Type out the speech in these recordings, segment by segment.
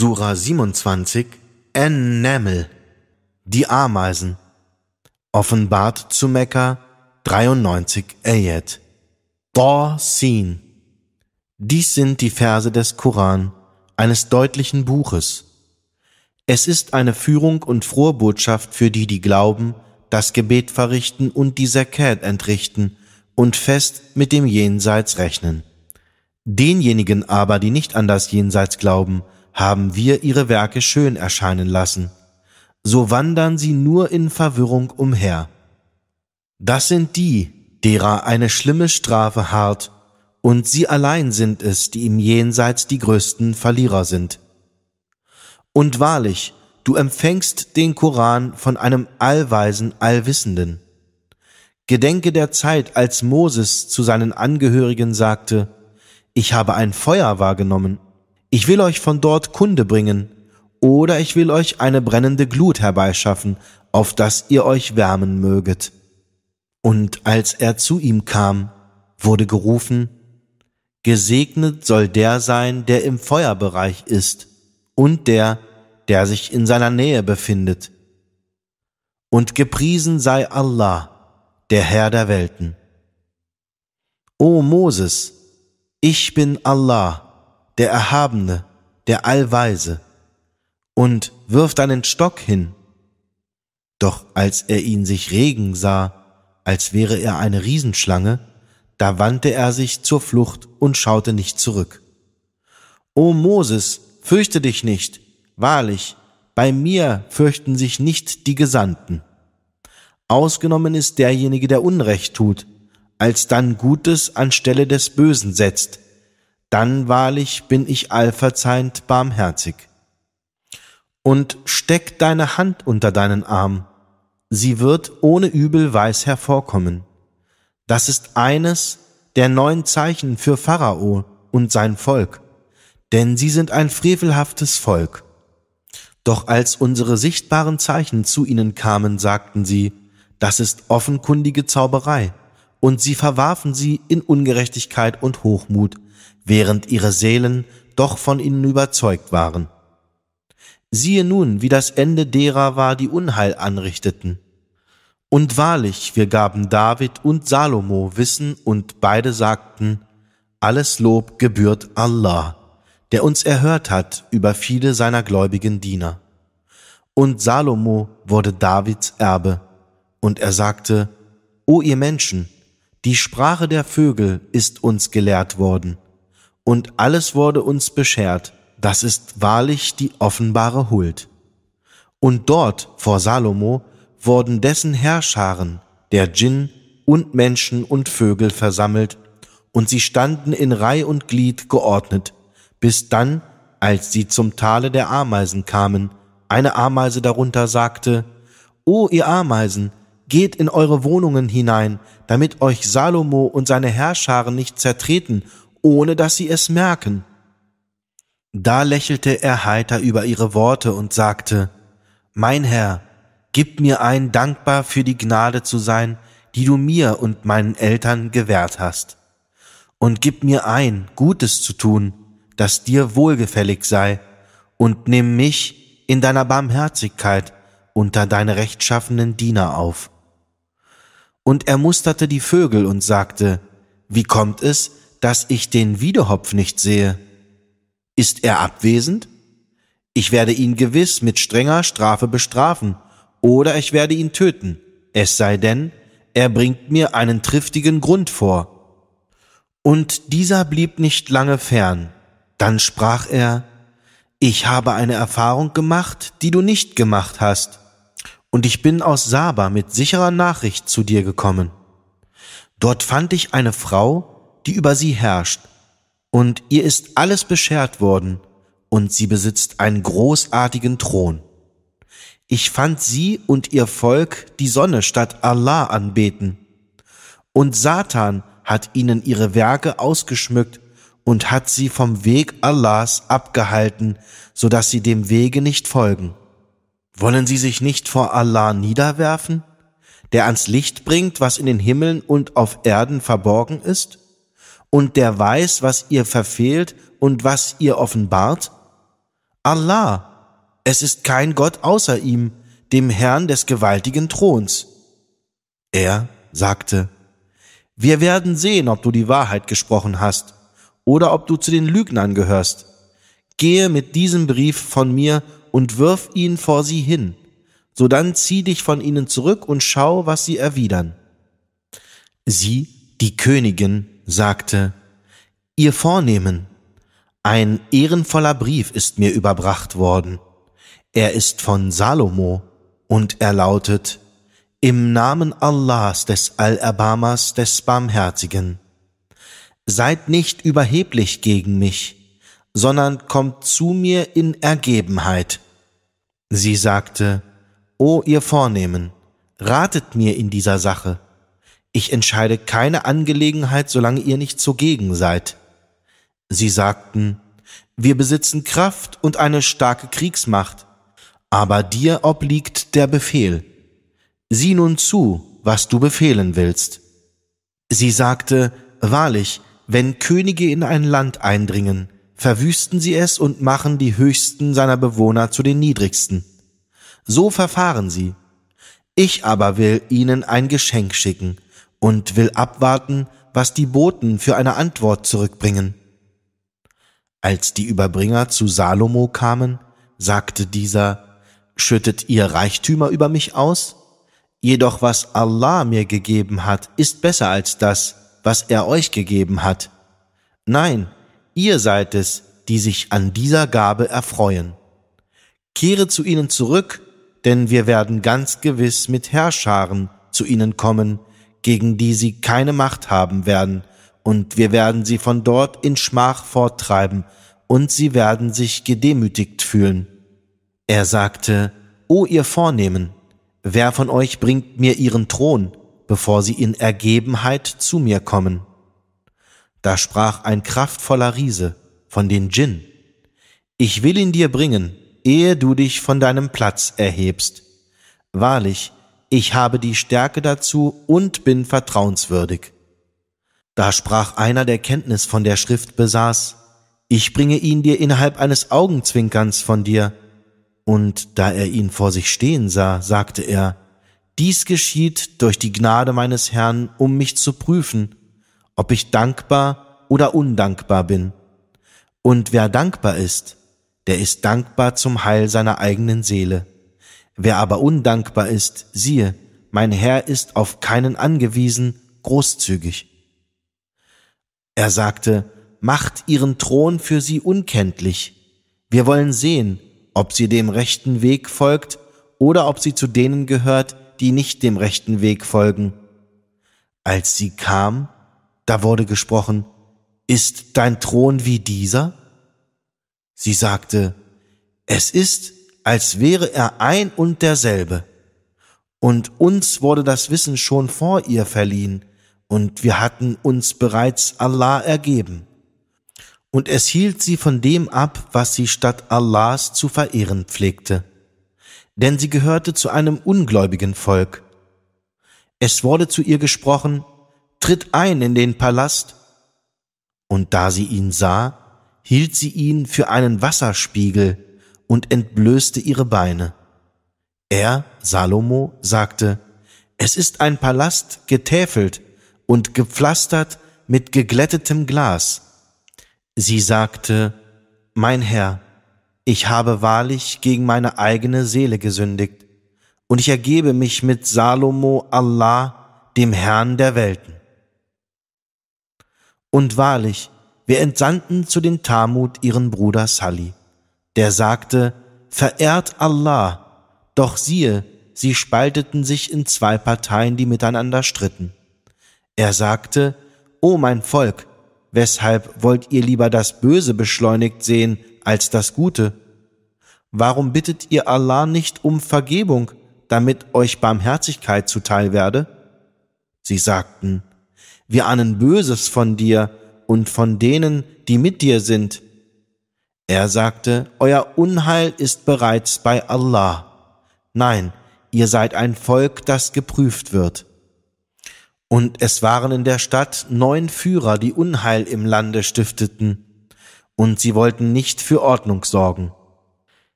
Sura 27, Enamel die Ameisen, offenbart zu Mekka 93 Ayat, Sin. Dies sind die Verse des Koran, eines deutlichen Buches. Es ist eine Führung und frohe Botschaft für die, die glauben, das Gebet verrichten und die Zakat entrichten und fest mit dem Jenseits rechnen. Denjenigen aber, die nicht an das Jenseits glauben, haben wir ihre Werke schön erscheinen lassen, so wandern sie nur in Verwirrung umher. Das sind die, derer eine schlimme Strafe harrt, und sie allein sind es, die im Jenseits die größten Verlierer sind. Und wahrlich, du empfängst den Koran von einem allweisen Allwissenden. Gedenke der Zeit, als Moses zu seinen Angehörigen sagte, ich habe ein Feuer wahrgenommen ich will euch von dort Kunde bringen, oder ich will euch eine brennende Glut herbeischaffen, auf dass ihr euch wärmen möget. Und als er zu ihm kam, wurde gerufen, Gesegnet soll der sein, der im Feuerbereich ist, und der, der sich in seiner Nähe befindet. Und gepriesen sei Allah, der Herr der Welten. O Moses, ich bin Allah, der Erhabene, der Allweise, und wirft einen Stock hin. Doch als er ihn sich regen sah, als wäre er eine Riesenschlange, da wandte er sich zur Flucht und schaute nicht zurück. O Moses, fürchte dich nicht, wahrlich, bei mir fürchten sich nicht die Gesandten. Ausgenommen ist derjenige, der Unrecht tut, als dann Gutes anstelle des Bösen setzt, dann wahrlich bin ich allverzeihend barmherzig. Und steck deine Hand unter deinen Arm, sie wird ohne Übel weiß hervorkommen. Das ist eines der neun Zeichen für Pharao und sein Volk, denn sie sind ein frevelhaftes Volk. Doch als unsere sichtbaren Zeichen zu ihnen kamen, sagten sie, das ist offenkundige Zauberei, und sie verwarfen sie in Ungerechtigkeit und Hochmut, während ihre Seelen doch von ihnen überzeugt waren. Siehe nun, wie das Ende derer war, die Unheil anrichteten. Und wahrlich, wir gaben David und Salomo Wissen und beide sagten, alles Lob gebührt Allah, der uns erhört hat über viele seiner gläubigen Diener. Und Salomo wurde Davids Erbe, und er sagte, O ihr Menschen, die Sprache der Vögel ist uns gelehrt worden, und alles wurde uns beschert, das ist wahrlich die offenbare Huld. Und dort vor Salomo wurden dessen Herrscharen, der Djinn und Menschen und Vögel versammelt, und sie standen in Reih und Glied geordnet, bis dann, als sie zum Tale der Ameisen kamen, eine Ameise darunter sagte, O ihr Ameisen, geht in eure Wohnungen hinein, damit euch Salomo und seine Herrscharen nicht zertreten ohne dass sie es merken. Da lächelte er heiter über ihre Worte und sagte, Mein Herr, gib mir ein, dankbar für die Gnade zu sein, die du mir und meinen Eltern gewährt hast. Und gib mir ein, Gutes zu tun, das dir wohlgefällig sei, und nimm mich in deiner Barmherzigkeit unter deine rechtschaffenen Diener auf. Und er musterte die Vögel und sagte, Wie kommt es, dass ich den Wiederhopf nicht sehe. Ist er abwesend? Ich werde ihn gewiss mit strenger Strafe bestrafen, oder ich werde ihn töten, es sei denn, er bringt mir einen triftigen Grund vor. Und dieser blieb nicht lange fern. Dann sprach er, ich habe eine Erfahrung gemacht, die du nicht gemacht hast, und ich bin aus Saba mit sicherer Nachricht zu dir gekommen. Dort fand ich eine Frau, die über sie herrscht, und ihr ist alles beschert worden, und sie besitzt einen großartigen Thron. Ich fand sie und ihr Volk die Sonne statt Allah anbeten. Und Satan hat ihnen ihre Werke ausgeschmückt und hat sie vom Weg Allahs abgehalten, so dass sie dem Wege nicht folgen. Wollen sie sich nicht vor Allah niederwerfen, der ans Licht bringt, was in den Himmeln und auf Erden verborgen ist? und der weiß, was ihr verfehlt und was ihr offenbart? Allah, es ist kein Gott außer ihm, dem Herrn des gewaltigen Throns. Er sagte, wir werden sehen, ob du die Wahrheit gesprochen hast oder ob du zu den Lügnern gehörst. Gehe mit diesem Brief von mir und wirf ihn vor sie hin. Sodann zieh dich von ihnen zurück und schau, was sie erwidern. Sie, die Königin, sagte, Ihr Vornehmen, ein ehrenvoller Brief ist mir überbracht worden. Er ist von Salomo und er lautet, Im Namen Allahs des Allerbarmers des Barmherzigen. Seid nicht überheblich gegen mich, sondern kommt zu mir in Ergebenheit. Sie sagte, O ihr Vornehmen, ratet mir in dieser Sache ich entscheide keine Angelegenheit, solange ihr nicht zugegen seid. Sie sagten, wir besitzen Kraft und eine starke Kriegsmacht, aber dir obliegt der Befehl. Sieh nun zu, was du befehlen willst. Sie sagte, wahrlich, wenn Könige in ein Land eindringen, verwüsten sie es und machen die höchsten seiner Bewohner zu den niedrigsten. So verfahren sie. Ich aber will ihnen ein Geschenk schicken, und will abwarten, was die Boten für eine Antwort zurückbringen. Als die Überbringer zu Salomo kamen, sagte dieser, Schüttet ihr Reichtümer über mich aus? Jedoch was Allah mir gegeben hat, ist besser als das, was er euch gegeben hat. Nein, ihr seid es, die sich an dieser Gabe erfreuen. Kehre zu ihnen zurück, denn wir werden ganz gewiss mit Herrscharen zu ihnen kommen, gegen die sie keine Macht haben werden, und wir werden sie von dort in Schmach forttreiben, und sie werden sich gedemütigt fühlen. Er sagte, O ihr Vornehmen, wer von euch bringt mir ihren Thron, bevor sie in Ergebenheit zu mir kommen? Da sprach ein kraftvoller Riese von den Djinn, Ich will ihn dir bringen, ehe du dich von deinem Platz erhebst. Wahrlich, ich habe die Stärke dazu und bin vertrauenswürdig. Da sprach einer, der Kenntnis von der Schrift besaß, ich bringe ihn dir innerhalb eines Augenzwinkerns von dir. Und da er ihn vor sich stehen sah, sagte er, dies geschieht durch die Gnade meines Herrn, um mich zu prüfen, ob ich dankbar oder undankbar bin. Und wer dankbar ist, der ist dankbar zum Heil seiner eigenen Seele. Wer aber undankbar ist, siehe, mein Herr ist auf keinen angewiesen, großzügig. Er sagte, macht ihren Thron für sie unkenntlich. Wir wollen sehen, ob sie dem rechten Weg folgt oder ob sie zu denen gehört, die nicht dem rechten Weg folgen. Als sie kam, da wurde gesprochen, ist dein Thron wie dieser? Sie sagte, es ist, als wäre er ein und derselbe. Und uns wurde das Wissen schon vor ihr verliehen, und wir hatten uns bereits Allah ergeben. Und es hielt sie von dem ab, was sie statt Allahs zu verehren pflegte. Denn sie gehörte zu einem ungläubigen Volk. Es wurde zu ihr gesprochen, tritt ein in den Palast. Und da sie ihn sah, hielt sie ihn für einen Wasserspiegel, und entblößte ihre Beine. Er, Salomo, sagte, es ist ein Palast getäfelt und gepflastert mit geglättetem Glas. Sie sagte, Mein Herr, ich habe wahrlich gegen meine eigene Seele gesündigt, und ich ergebe mich mit Salomo Allah, dem Herrn der Welten. Und wahrlich, wir entsandten zu den Tamut ihren Bruder Sali der sagte, Verehrt Allah, doch siehe, sie spalteten sich in zwei Parteien, die miteinander stritten. Er sagte, O mein Volk, weshalb wollt ihr lieber das Böse beschleunigt sehen als das Gute? Warum bittet ihr Allah nicht um Vergebung, damit euch Barmherzigkeit zuteil werde? Sie sagten, wir ahnen Böses von dir und von denen, die mit dir sind, er sagte, Euer Unheil ist bereits bei Allah. Nein, ihr seid ein Volk, das geprüft wird. Und es waren in der Stadt neun Führer, die Unheil im Lande stifteten, und sie wollten nicht für Ordnung sorgen.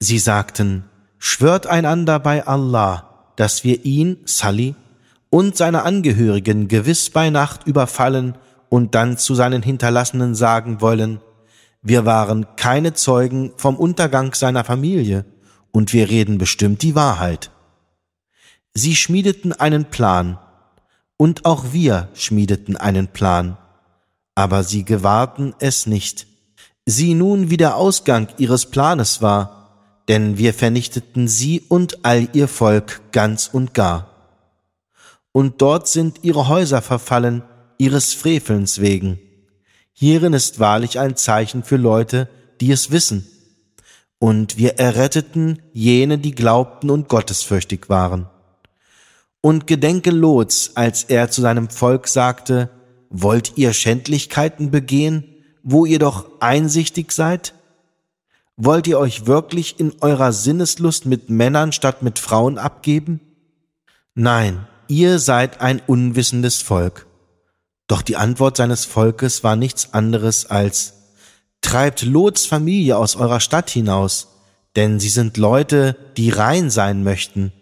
Sie sagten, Schwört einander bei Allah, dass wir ihn, Sally, und seine Angehörigen gewiss bei Nacht überfallen und dann zu seinen Hinterlassenen sagen wollen, wir waren keine Zeugen vom Untergang seiner Familie, und wir reden bestimmt die Wahrheit. Sie schmiedeten einen Plan, und auch wir schmiedeten einen Plan, aber sie gewahrten es nicht. Sie nun wie der Ausgang ihres Planes war, denn wir vernichteten sie und all ihr Volk ganz und gar. Und dort sind ihre Häuser verfallen, ihres Frevelns wegen. Hierin ist wahrlich ein Zeichen für Leute, die es wissen. Und wir erretteten jene, die glaubten und gottesfürchtig waren. Und gedenke Lots, als er zu seinem Volk sagte, Wollt ihr Schändlichkeiten begehen, wo ihr doch einsichtig seid? Wollt ihr euch wirklich in eurer Sinneslust mit Männern statt mit Frauen abgeben? Nein, ihr seid ein unwissendes Volk. Doch die Antwort seines Volkes war nichts anderes als Treibt Lots Familie aus eurer Stadt hinaus, denn sie sind Leute, die rein sein möchten.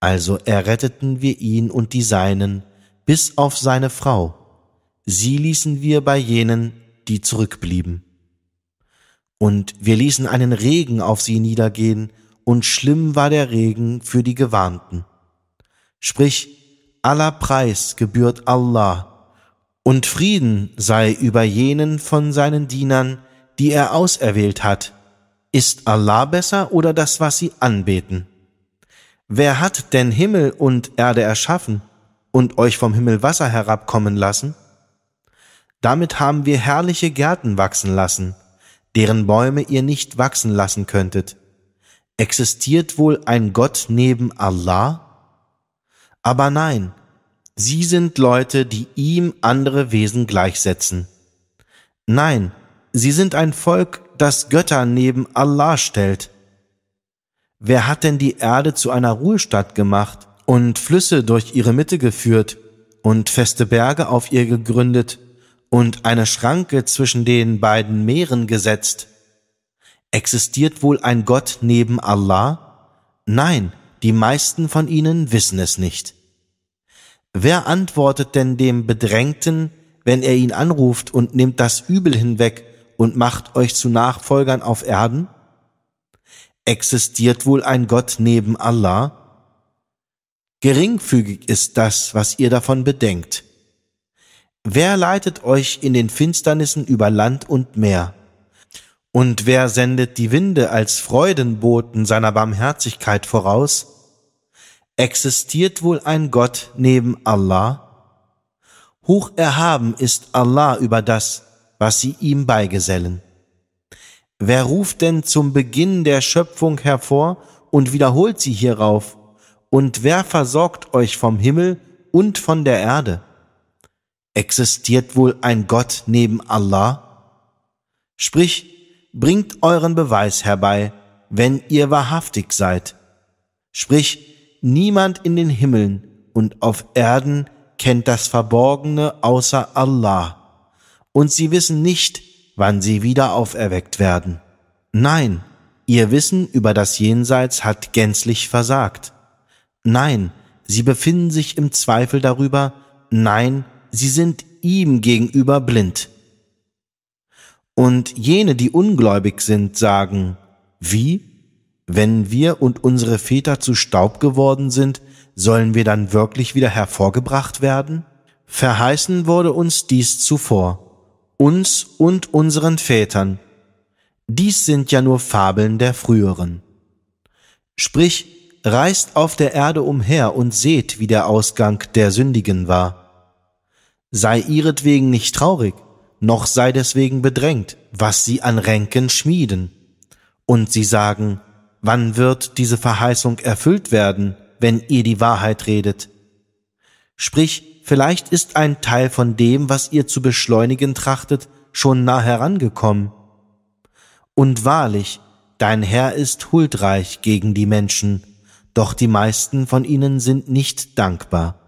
Also erretteten wir ihn und die Seinen, bis auf seine Frau. Sie ließen wir bei jenen, die zurückblieben. Und wir ließen einen Regen auf sie niedergehen, und schlimm war der Regen für die Gewarnten. Sprich, aller Preis gebührt Allah, und Frieden sei über jenen von seinen Dienern, die er auserwählt hat. Ist Allah besser oder das, was sie anbeten? Wer hat denn Himmel und Erde erschaffen und euch vom Himmel Wasser herabkommen lassen? Damit haben wir herrliche Gärten wachsen lassen, deren Bäume ihr nicht wachsen lassen könntet. Existiert wohl ein Gott neben Allah? Aber nein, sie sind Leute, die ihm andere Wesen gleichsetzen. Nein, sie sind ein Volk, das Götter neben Allah stellt. Wer hat denn die Erde zu einer Ruhestadt gemacht und Flüsse durch ihre Mitte geführt und feste Berge auf ihr gegründet und eine Schranke zwischen den beiden Meeren gesetzt? Existiert wohl ein Gott neben Allah? Nein, die meisten von ihnen wissen es nicht. Wer antwortet denn dem Bedrängten, wenn er ihn anruft und nimmt das Übel hinweg und macht euch zu Nachfolgern auf Erden? Existiert wohl ein Gott neben Allah? Geringfügig ist das, was ihr davon bedenkt. Wer leitet euch in den Finsternissen über Land und Meer? Und wer sendet die Winde als Freudenboten seiner Barmherzigkeit voraus? Existiert wohl ein Gott neben Allah? Hoch erhaben ist Allah über das, was sie ihm beigesellen. Wer ruft denn zum Beginn der Schöpfung hervor und wiederholt sie hierauf? Und wer versorgt euch vom Himmel und von der Erde? Existiert wohl ein Gott neben Allah? Sprich, bringt euren Beweis herbei, wenn ihr wahrhaftig seid. Sprich, niemand in den Himmeln und auf Erden kennt das Verborgene außer Allah, und sie wissen nicht, wann sie wieder auferweckt werden. Nein, ihr Wissen über das Jenseits hat gänzlich versagt. Nein, sie befinden sich im Zweifel darüber, nein, sie sind ihm gegenüber blind. Und jene, die ungläubig sind, sagen, wie? Wenn wir und unsere Väter zu Staub geworden sind, sollen wir dann wirklich wieder hervorgebracht werden? Verheißen wurde uns dies zuvor, uns und unseren Vätern. Dies sind ja nur Fabeln der früheren. Sprich, reist auf der Erde umher und seht, wie der Ausgang der Sündigen war. Sei ihretwegen nicht traurig, noch sei deswegen bedrängt, was sie an Ränken schmieden. Und sie sagen, wann wird diese Verheißung erfüllt werden, wenn ihr die Wahrheit redet? Sprich, vielleicht ist ein Teil von dem, was ihr zu beschleunigen trachtet, schon nah herangekommen. Und wahrlich, dein Herr ist huldreich gegen die Menschen, doch die meisten von ihnen sind nicht dankbar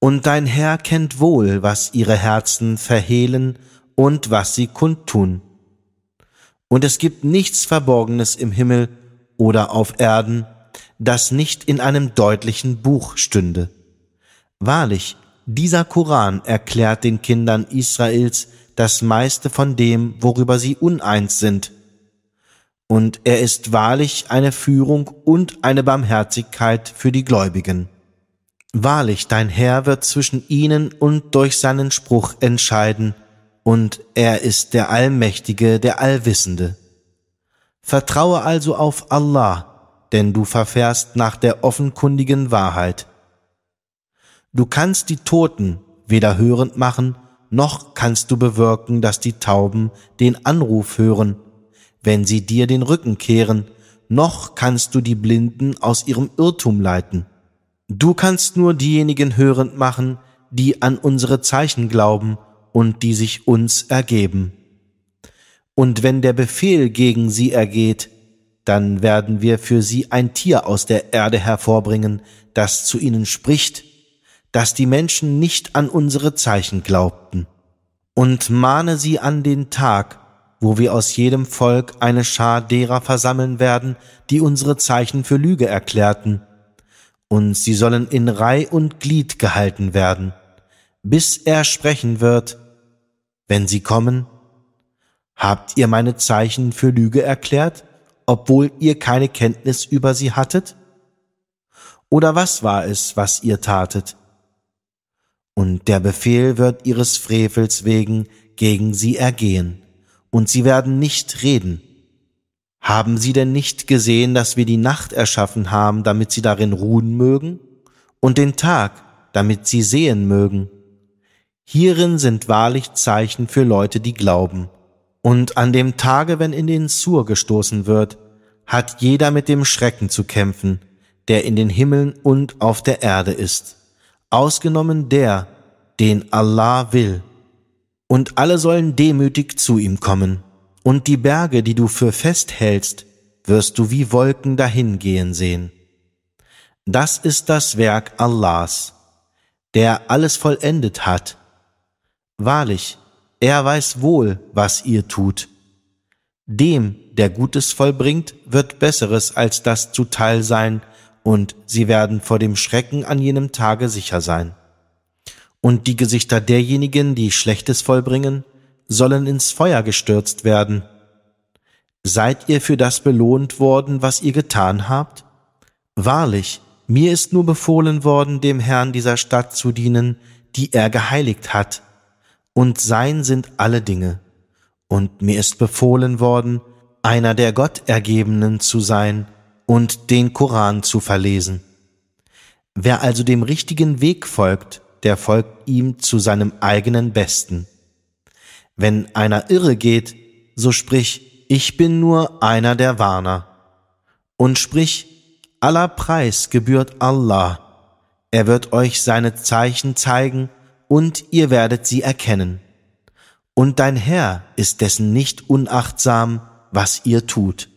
und dein Herr kennt wohl, was ihre Herzen verhehlen und was sie kundtun. Und es gibt nichts Verborgenes im Himmel oder auf Erden, das nicht in einem deutlichen Buch stünde. Wahrlich, dieser Koran erklärt den Kindern Israels das meiste von dem, worüber sie uneins sind. Und er ist wahrlich eine Führung und eine Barmherzigkeit für die Gläubigen. Wahrlich, dein Herr wird zwischen ihnen und durch seinen Spruch entscheiden, und er ist der Allmächtige, der Allwissende. Vertraue also auf Allah, denn du verfährst nach der offenkundigen Wahrheit. Du kannst die Toten weder hörend machen, noch kannst du bewirken, dass die Tauben den Anruf hören, wenn sie dir den Rücken kehren, noch kannst du die Blinden aus ihrem Irrtum leiten. Du kannst nur diejenigen hörend machen, die an unsere Zeichen glauben und die sich uns ergeben. Und wenn der Befehl gegen sie ergeht, dann werden wir für sie ein Tier aus der Erde hervorbringen, das zu ihnen spricht, dass die Menschen nicht an unsere Zeichen glaubten. Und mahne sie an den Tag, wo wir aus jedem Volk eine Schar derer versammeln werden, die unsere Zeichen für Lüge erklärten, und sie sollen in Reih und Glied gehalten werden, bis er sprechen wird, wenn sie kommen, habt ihr meine Zeichen für Lüge erklärt, obwohl ihr keine Kenntnis über sie hattet? Oder was war es, was ihr tatet? Und der Befehl wird ihres Frevels wegen gegen sie ergehen, und sie werden nicht reden, haben sie denn nicht gesehen, dass wir die Nacht erschaffen haben, damit sie darin ruhen mögen, und den Tag, damit sie sehen mögen? Hierin sind wahrlich Zeichen für Leute, die glauben. Und an dem Tage, wenn in den Sur gestoßen wird, hat jeder mit dem Schrecken zu kämpfen, der in den Himmeln und auf der Erde ist, ausgenommen der, den Allah will. Und alle sollen demütig zu ihm kommen und die Berge, die du für fest hältst, wirst du wie Wolken dahingehen sehen. Das ist das Werk Allahs, der alles vollendet hat. Wahrlich, er weiß wohl, was ihr tut. Dem, der Gutes vollbringt, wird Besseres als das zuteil sein, und sie werden vor dem Schrecken an jenem Tage sicher sein. Und die Gesichter derjenigen, die Schlechtes vollbringen, sollen ins Feuer gestürzt werden. Seid ihr für das belohnt worden, was ihr getan habt? Wahrlich, mir ist nur befohlen worden, dem Herrn dieser Stadt zu dienen, die er geheiligt hat. Und sein sind alle Dinge. Und mir ist befohlen worden, einer der Gottergebenen zu sein und den Koran zu verlesen. Wer also dem richtigen Weg folgt, der folgt ihm zu seinem eigenen Besten. Wenn einer irre geht, so sprich, ich bin nur einer der Warner. Und sprich, aller Preis gebührt Allah. Er wird euch seine Zeichen zeigen und ihr werdet sie erkennen. Und dein Herr ist dessen nicht unachtsam, was ihr tut.